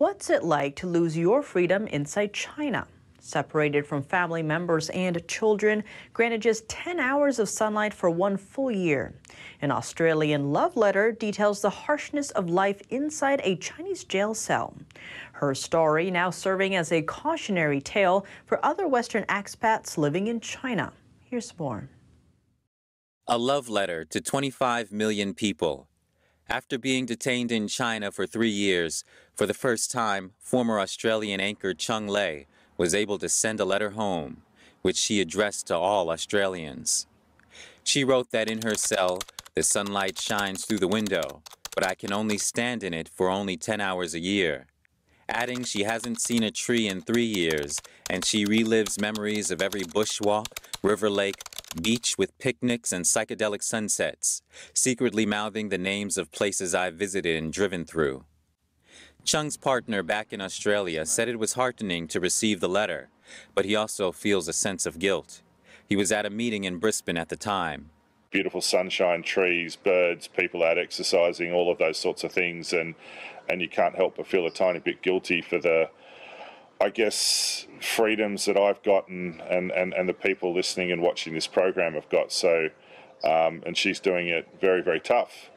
What's it like to lose your freedom inside China? Separated from family members and children, granted just 10 hours of sunlight for one full year. An Australian love letter details the harshness of life inside a Chinese jail cell. Her story now serving as a cautionary tale for other Western expats living in China. Here's more. A love letter to 25 million people after being detained in China for three years, for the first time, former Australian anchor Chung Lei was able to send a letter home, which she addressed to all Australians. She wrote that in her cell, the sunlight shines through the window, but I can only stand in it for only 10 hours a year. Adding she hasn't seen a tree in three years, and she relives memories of every bushwalk, river lake, beach with picnics and psychedelic sunsets, secretly mouthing the names of places I've visited and driven through. Chung's partner back in Australia said it was heartening to receive the letter, but he also feels a sense of guilt. He was at a meeting in Brisbane at the time. Beautiful sunshine, trees, birds, people out exercising, all of those sorts of things, and and you can't help but feel a tiny bit guilty for the I guess, freedoms that I've gotten and, and, and the people listening and watching this program have got. So, um, and she's doing it very, very tough.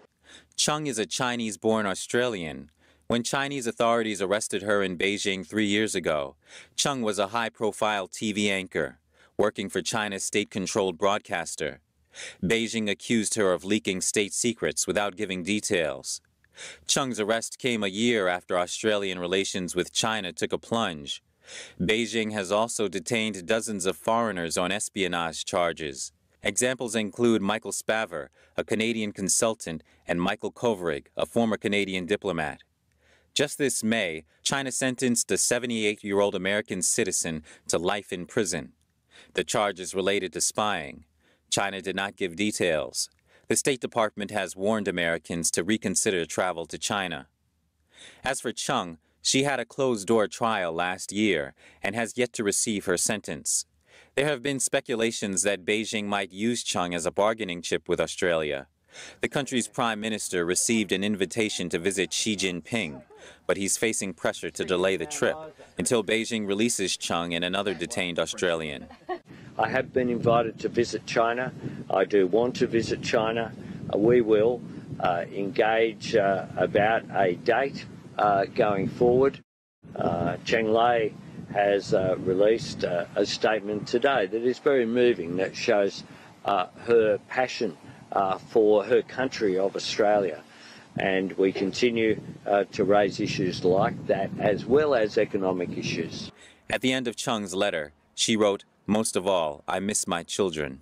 Chung is a Chinese born Australian. When Chinese authorities arrested her in Beijing three years ago, Chung was a high profile TV anchor working for China's state controlled broadcaster. Beijing accused her of leaking state secrets without giving details. Chung's arrest came a year after Australian relations with China took a plunge. Beijing has also detained dozens of foreigners on espionage charges. Examples include Michael Spavor, a Canadian consultant, and Michael Kovrig, a former Canadian diplomat. Just this May, China sentenced a 78-year-old American citizen to life in prison. The charges related to spying. China did not give details. The State Department has warned Americans to reconsider travel to China. As for Chung, she had a closed-door trial last year and has yet to receive her sentence. There have been speculations that Beijing might use Chung as a bargaining chip with Australia. The country's prime minister received an invitation to visit Xi Jinping, but he's facing pressure to delay the trip until Beijing releases Chung and another detained Australian. I have been invited to visit China. I do want to visit China. Uh, we will uh, engage uh, about a date going forward. Cheng Lei has released a statement today that is very moving, that shows her passion for her country of Australia and we continue uh, to raise issues like that as well as economic issues. At the end of Chung's letter, she wrote, most of all, I miss my children.